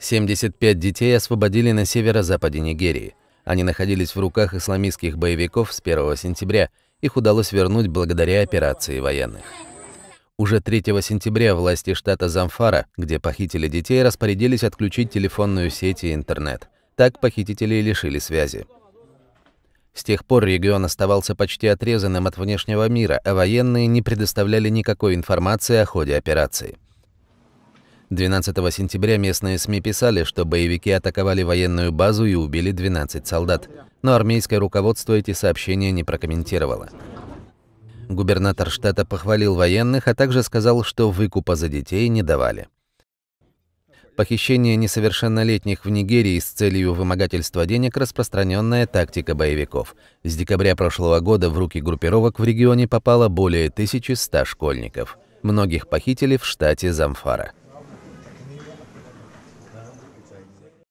75 детей освободили на северо-западе Нигерии. Они находились в руках исламистских боевиков с 1 сентября. Их удалось вернуть благодаря операции военных. Уже 3 сентября власти штата Замфара, где похитили детей, распорядились отключить телефонную сеть и интернет. Так похитителей лишили связи. С тех пор регион оставался почти отрезанным от внешнего мира, а военные не предоставляли никакой информации о ходе операции. 12 сентября местные СМИ писали, что боевики атаковали военную базу и убили 12 солдат, но армейское руководство эти сообщения не прокомментировало. Губернатор штата похвалил военных, а также сказал, что выкупа за детей не давали. Похищение несовершеннолетних в Нигерии с целью вымогательства денег – распространенная тактика боевиков. С декабря прошлого года в руки группировок в регионе попало более 1100 школьников. Многих похитили в штате Замфара.